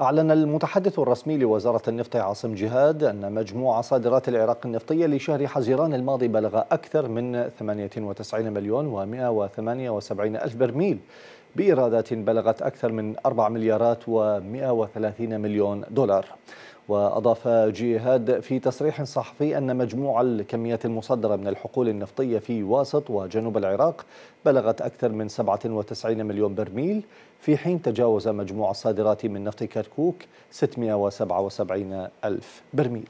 أعلن المتحدث الرسمي لوزارة النفط عاصم جهاد أن مجموع صادرات العراق النفطية لشهر حزيران الماضي بلغ أكثر من 98 مليون و178 ألف برميل بإيرادات بلغت أكثر من 4 مليارات و130 مليون دولار وأضاف جيهاد في تصريح صحفي أن مجموع الكميات المصدرة من الحقول النفطية في واسط وجنوب العراق بلغت أكثر من 97 مليون برميل في حين تجاوز مجموع الصادرات من نفط كركوك 677 ألف برميل